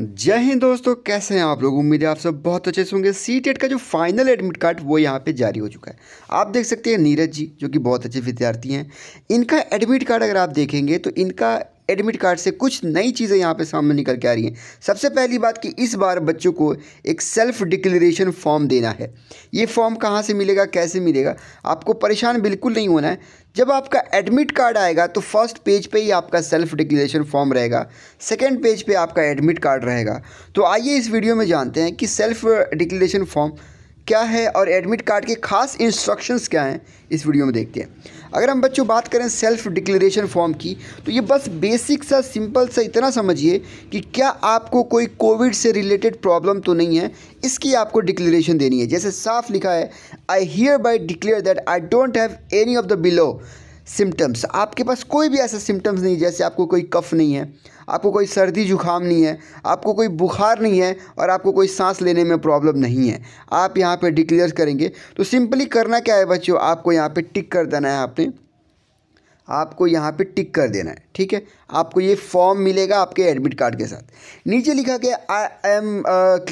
जय हिंद दोस्तों कैसे हैं आप लोग उम्मीद है आप सब बहुत अच्छे से होंगे सी टेट e का जो फाइनल एडमिट कार्ड वो यहाँ पे जारी हो चुका है आप देख सकते हैं नीरज जी जो कि बहुत अच्छे विद्यार्थी हैं इनका एडमिट कार्ड अगर आप देखेंगे तो इनका एडमिट कार्ड से कुछ नई चीज़ें यहाँ पे सामने निकल के आ रही हैं सबसे पहली बात कि इस बार बच्चों को एक सेल्फ डिक्लेरेशन फॉर्म देना है ये फॉर्म कहाँ से मिलेगा कैसे मिलेगा आपको परेशान बिल्कुल नहीं होना है जब आपका एडमिट कार्ड आएगा तो फर्स्ट पेज पे ही आपका सेल्फ डिक्लेरेशन फॉर्म रहेगा सेकेंड पेज पे आपका एडमिट कार्ड रहेगा तो आइए इस वीडियो में जानते हैं कि सेल्फ डिक्लेरेशन फॉर्म क्या है और एडमिट कार्ड के खास इंस्ट्रक्शंस क्या हैं इस वीडियो में देखते हैं अगर हम बच्चों बात करें सेल्फ डिक्लेरेशन फॉर्म की तो ये बस बेसिक सा सिंपल सा इतना समझिए कि क्या आपको कोई कोविड से रिलेटेड प्रॉब्लम तो नहीं है इसकी आपको डिक्लेरेशन देनी है जैसे साफ लिखा है I hereby declare that I don't have any of the below symptoms आपके पास कोई भी ऐसा सिम्टम्स नहीं जैसे आपको कोई कफ़ नहीं है आपको कोई सर्दी जुकाम नहीं है आपको कोई बुखार नहीं है और आपको कोई सांस लेने में प्रॉब्लम नहीं है आप यहाँ पे डिक्लेयर करेंगे तो सिंपली करना क्या है बच्चों आपको यहाँ पे टिक कर देना है आपने आपको यहाँ पे टिक कर देना है ठीक है आपको ये फॉर्म मिलेगा आपके एडमिट कार्ड के साथ नीचे लिखा कि I am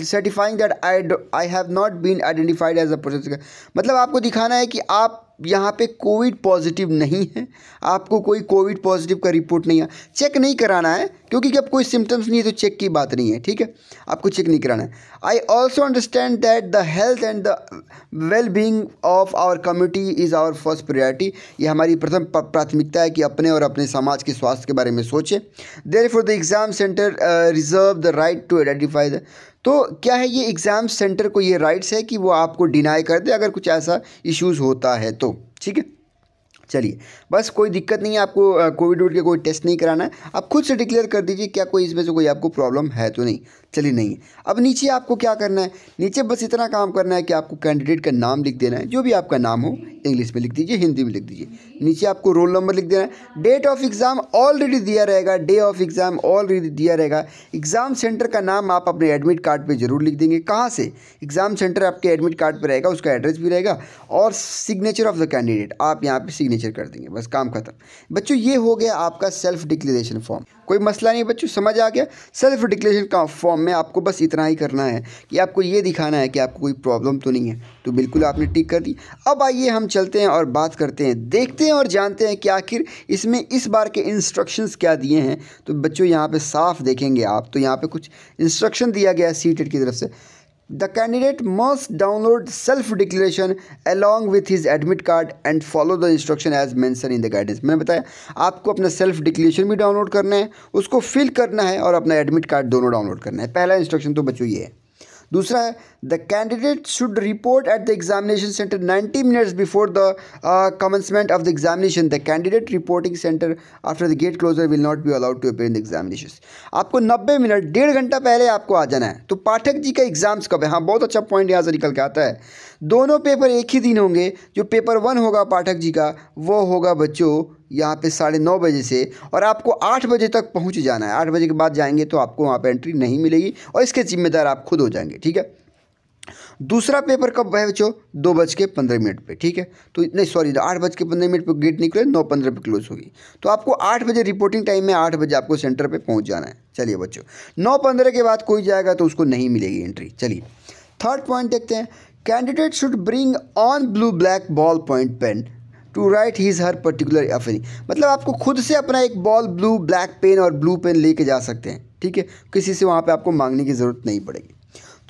certifying that I I have not been identified as a process मतलब आपको दिखाना है कि आप यहाँ पे कोविड पॉजिटिव नहीं है आपको कोई कोविड पॉजिटिव का रिपोर्ट नहीं है चेक नहीं कराना है क्योंकि जब कोई सिम्टम्स नहीं है तो चेक की बात नहीं है ठीक है आपको चेक नहीं कराना है I also understand that the health and the well being of our community is our first priority ये हमारी प्रथम प्राथमिकता है कि अपने और अपने समाज के स्वास्थ्य के बारे में सोचें therefore the exam centre reserve the right to identify the तो क्या है ये एग्ज़ाम सेंटर को ये राइट्स है कि वो आपको डिनाई कर दे अगर कुछ ऐसा इश्यूज़ होता है तो ठीक है चलिए बस कोई दिक्कत नहीं है आपको कोविड वोविड के कोई टेस्ट नहीं कराना है आप खुद से डिक्लेयर कर दीजिए क्या कोई इसमें से कोई आपको प्रॉब्लम है तो नहीं चली नहीं है अब नीचे आपको क्या करना है नीचे बस इतना काम करना है कि आपको कैंडिडेट का नाम लिख देना है जो भी आपका नाम हो इंग्लिश में लिख दीजिए हिंदी में लिख दीजिए नीचे आपको रोल नंबर लिख देना है डेट ऑफ एग्ज़ाम ऑलरेडी दिया रहेगा डे ऑफ एग्ज़ाम ऑलरेडी दिया रहेगा एग्ज़ाम सेंटर का नाम आप अपने एडमिट कार्ड पर जरूर लिख देंगे कहाँ से एग्ज़ाम सेंटर आपके एडमिट कार्ड पर रहेगा उसका एड्रेस भी रहेगा और सिग्नेचर ऑफ द कैंडिडेट आप यहाँ पर सिग्नेचर कर देंगे बस काम खत्म बच्चों ये हो गया आपका सेल्फ डिक्लेरेशन फॉर्म कोई मसला नहीं बच्चों समझ आ गया सेल्फ डिक्लेरेशन का फॉर्म में आपको बस इतना ही करना है कि आपको ये दिखाना है कि आपको कोई प्रॉब्लम तो नहीं है तो बिल्कुल आपने टिक कर दी अब आइए हम चलते हैं और बात करते हैं देखते हैं और जानते हैं कि आखिर इसमें इस बार के इंस्ट्रक्शंस क्या दिए हैं तो बच्चों यहाँ पर साफ देखेंगे आप तो यहाँ पर कुछ इंस्ट्रक्शन दिया गया है सी की तरफ से The candidate must download self-declaration along with his admit card and follow the instruction as mentioned in the guidance. मैंने बताया आपको अपना सेल्फ डिक्लेरेशन भी डाउनलोड करना है उसको फिल करना है और अपना एडमिट कार्ड दोनों डाउनलोड करना है पहला इंस्ट्रक्शन तो बच्चों ये है दूसरा है the candidate should report at the examination centre 90 minutes before the commencement of the examination the candidate reporting centre after the gate closure will not be allowed to appear in examination आपको 90 minute डेढ़ घंटा पहले आपको आ जाना है तो पाठक जी का exams कब है हाँ बहुत अच्छा पॉइंट यहाँ से निकल के आता है दोनों पेपर एक ही दिन होंगे जो पेपर वन होगा पाठक जी का वो होगा बच्चों यहाँ पे साढ़े नौ बजे से और आपको आठ बजे तक पहुँच जाना है आठ बजे के बाद जाएंगे तो आपको वहाँ पर एंट्री नहीं मिलेगी और इसके जिम्मेदार आप खुद हो जाएंगे ठीक है दूसरा पेपर कब है बच्चों दो बज के पंद्रह मिनट पे ठीक है तो नहीं सॉरी आठ बज के पंद्रह मिनट पे गेट निकले नौ पंद्रह पे क्लोज होगी तो आपको आठ बजे रिपोर्टिंग टाइम में आठ बजे आपको सेंटर पे पहुंच जाना है चलिए बच्चों नौ पंद्रह के बाद कोई जाएगा तो उसको नहीं मिलेगी एंट्री चलिए थर्ड पॉइंट देखते हैं candidate should bring on blue black ball point pen to write his her particular अफेरी मतलब आपको खुद से अपना एक बॉल ब्लू ब्लैक पेन और ब्लू पेन लेके जा सकते हैं ठीक है किसी से वहाँ पे आपको मांगने की ज़रूरत नहीं पड़ेगी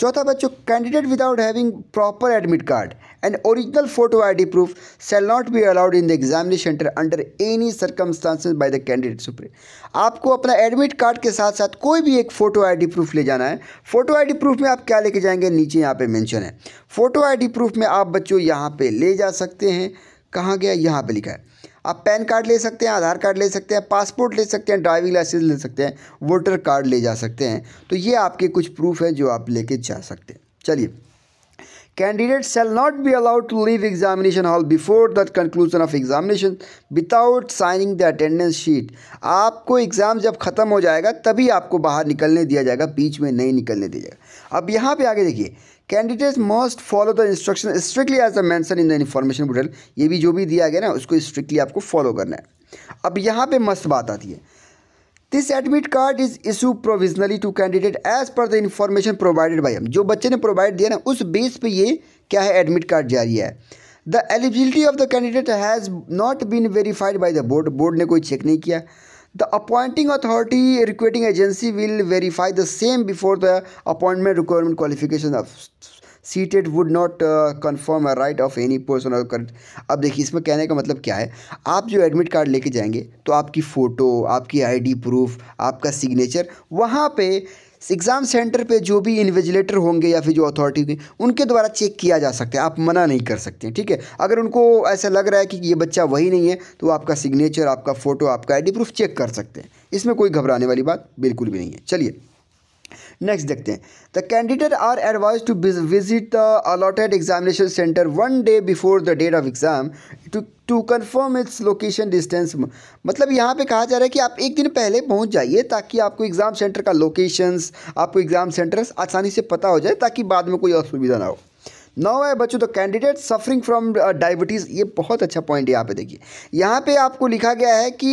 चौथा बच्चों candidate without having proper admit card and original photo ID proof shall not be allowed in the examination centre under any circumstances by the candidate supreme आपको अपना एडमिट कार्ड के साथ साथ कोई भी एक फोटो आईडी प्रूफ ले जाना है फोटो आईडी प्रूफ में आप क्या लेके जाएंगे नीचे यहाँ पे मैंशन है फोटो डी प्रूफ में आप बच्चों यहाँ पे ले जा सकते हैं कहाँ गया यहाँ पे लिखा है आप पैन कार्ड ले सकते हैं आधार कार्ड ले सकते हैं पासपोर्ट ले सकते हैं ड्राइविंग लाइसेंस ले सकते हैं वोटर कार्ड ले जा सकते हैं तो ये आपके कुछ प्रूफ हैं जो आप लेके जा सकते हैं चलिए candidate shall not be allowed to leave examination hall before the conclusion of examination without signing the attendance sheet आपको एग्ज़ाम जब ख़त्म हो जाएगा तभी आपको बाहर निकलने दिया जाएगा बीच में नहीं निकलने दिया जाएगा अब यहाँ पे आगे देखिए candidate must follow the instruction strictly as a mention in the information bulletin ये भी जो भी दिया गया ना उसको स्ट्रिक्टली आपको फॉलो करना है अब यहाँ पे मस्त बात आती है this admit card is issue provisionally to candidate as per the information provided by हम जो बच्चे ने प्रोवाइड दिया ना उस बेस पे ये क्या है एडमिट कार्ड जारी है the eligibility of the candidate has not been verified by the board board ने कोई चेक नहीं किया the appointing authority requesting agency will verify the same before the appointment requirement qualification of seated would not confirm a right of any person और कर अब देखिए इसमें कहने का मतलब क्या है आप जो एडमिट कार्ड लेके जाएंगे तो आपकी फ़ोटो आपकी आई डी प्रूफ आपका सिग्नेचर वहाँ पे एग्ज़ाम सेंटर पे जो भी इन्वेजिलेटर होंगे या फिर जो अथॉरिटी होगी उनके द्वारा चेक किया जा सकता है आप मना नहीं कर सकते ठीक है अगर उनको ऐसा लग रहा है कि ये बच्चा वही नहीं है तो आपका सिग्नेचर आपका फ़ोटो आपका आई प्रूफ चेक कर सकते हैं इसमें कोई घबराने वाली बात बिल्कुल भी नहीं है चलिए नेक्स्ट देखते हैं the candidate are advise to visit the allotted examination centre one day before the date of exam to to confirm its location distance मतलब यहाँ पे कहा जा रहा है कि आप एक दिन पहले पहुँच जाइए ताकि आपको एग्ज़ाम सेंटर का लोकेशंस आपको एग्ज़ाम सेंटर आसानी से पता हो जाए ताकि बाद में कोई असुविधा ना हो नौ है बच्चों the candidate suffering from diabetes ये बहुत अच्छा पॉइंट यहाँ पे देखिए यहाँ पे आपको लिखा गया है कि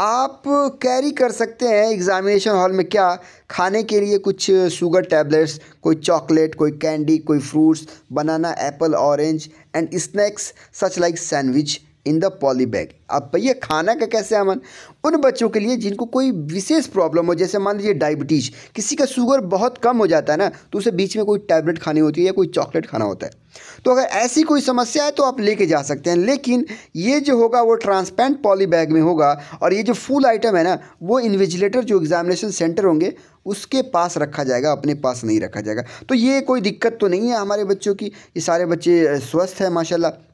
आप कैरी कर सकते हैं एग्ज़ामिनेशन हॉल में क्या खाने के लिए कुछ शुगर टैबलेट्स कोई चॉकलेट कोई कैंडी कोई fruits banana apple orange and snacks such like sandwich in the poly bag अब भैया खाना का कैसे अमन उन बच्चों के लिए जिनको कोई विशेष प्रॉब्लम हो जैसे मान लीजिए डायबिटीज़ किसी का शुगर बहुत कम हो जाता है ना तो उसे बीच में कोई टैबलेट खानी होती है या कोई चॉकलेट खाना होता है तो अगर ऐसी कोई समस्या है तो आप लेके जा सकते हैं लेकिन ये जो होगा वो ट्रांसपेरेंट पॉली बैग में होगा और ये जो फूल आइटम है ना वो इन्विजिलेटर जो एग्जामिनेशन सेंटर होंगे उसके पास रखा जाएगा अपने पास नहीं रखा जाएगा तो ये कोई दिक्कत तो नहीं है हमारे बच्चों की ये सारे बच्चे स्वस्थ हैं माशाल्लाह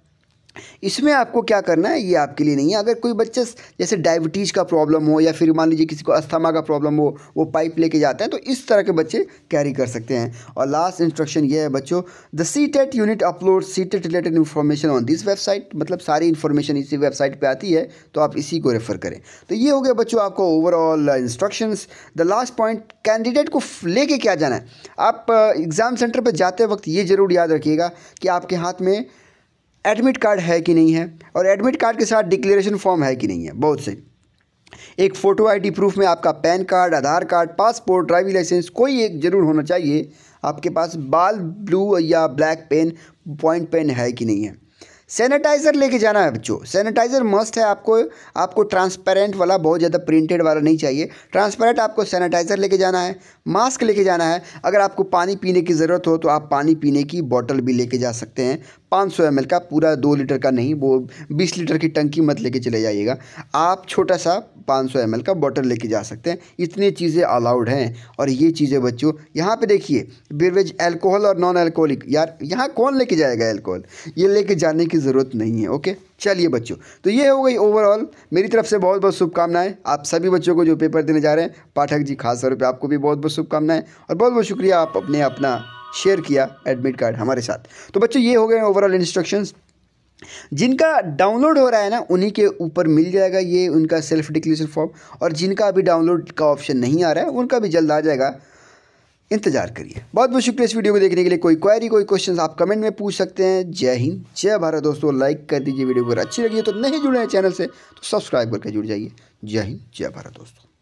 इसमें आपको क्या करना है ये आपके लिए नहीं है अगर कोई बच्चे जैसे डायबिटीज़ का प्रॉब्लम हो या फिर मान लीजिए किसी को अस्थमा का प्रॉब्लम हो वो पाइप लेके जाते हैं तो इस तरह के बच्चे कैरी कर सकते हैं और लास्ट इंस्ट्रक्शन ये है बच्चों the CTET unit upload CTET related information on this website मतलब सारी इन्फॉर्मेशन इसी वेबसाइट पर आती है तो आप इसी को रेफ़र करें तो ये हो गया बच्चों आपको overall instruction the last point candidate को लेके क्या जाना है आप एग्ज़ाम सेंटर पर जाते वक्त ये ज़रूर याद रखिएगा कि आपके हाथ में एडमिट कार्ड है कि नहीं है और एडमिट कार्ड के साथ डिक्लेरेशन फॉर्म है कि नहीं है बहुत से एक फ़ोटो आईडी प्रूफ में आपका PAN card Aadhaar card passport driving licence कोई एक ज़रूर होना चाहिए आपके पास बाल ब्लू या ब्लैक पेन पॉइंट पेन है कि नहीं है सैनिटाइज़र लेके जाना है बच्चों सैनिटाइज़र मस्ट है आपको आपको ट्रांसपेरेंट वाला बहुत ज़्यादा प्रिंटेड वाला नहीं चाहिए ट्रांसपेरेंट आपको सैनिटाइज़र लेके जाना है मास्क लेके जाना है अगर आपको पानी पीने की ज़रूरत हो तो आप पानी पीने की बॉटल भी लेके जा सकते हैं 500 सौ का पूरा दो लीटर का नहीं वो 20 लीटर की टंकी मत लेके चले जाइएगा आप छोटा सा 500 सौ का बॉटल लेके जा सकते हैं इतनी चीज़ें अलाउड हैं और ये चीज़ें बच्चों यहाँ पे देखिए बेरवेज एल्कोहल और नॉन एल्कोहलिक यार यहाँ कौन लेके जाएगा एल्कोहल ये लेके जाने की ज़रूरत नहीं है ओके चलिए बच्चों तो ये हो गई ओवरऑल मेरी तरफ से बहुत बहुत शुभकामनाएं आप सभी बच्चों को जो पेपर देने जा रहे हैं पाठक जी खास तौर पर आपको भी बहुत बहुत शुभकामनाएं और बहुत बहुत शुक्रिया आप अपने अपना शेयर किया एडमिट कार्ड हमारे साथ तो बच्चों ये हो गए ओवरऑल इंस्ट्रक्शंस जिनका डाउनलोड हो रहा है ना उन्हीं के ऊपर मिल जाएगा ये उनका सेल्फ डिक्लेशन फॉर्म और जिनका अभी डाउनलोड का ऑप्शन नहीं आ रहा है उनका भी जल्द आ जाएगा इंतजार करिए बहुत बहुत शुक्रिया इस वीडियो को देखने के लिए कोई क्वारी कोई क्वेश्चन आप कमेंट में पूछ सकते हैं जय हिंद जय भारत दोस्तों लाइक कर दीजिए वीडियो अगर अच्छी लगी है तो नहीं जुड़े हैं चैनल से तो सब्सक्राइब करके जुड़ जाइए जय हिंद जय भारत दोस्तों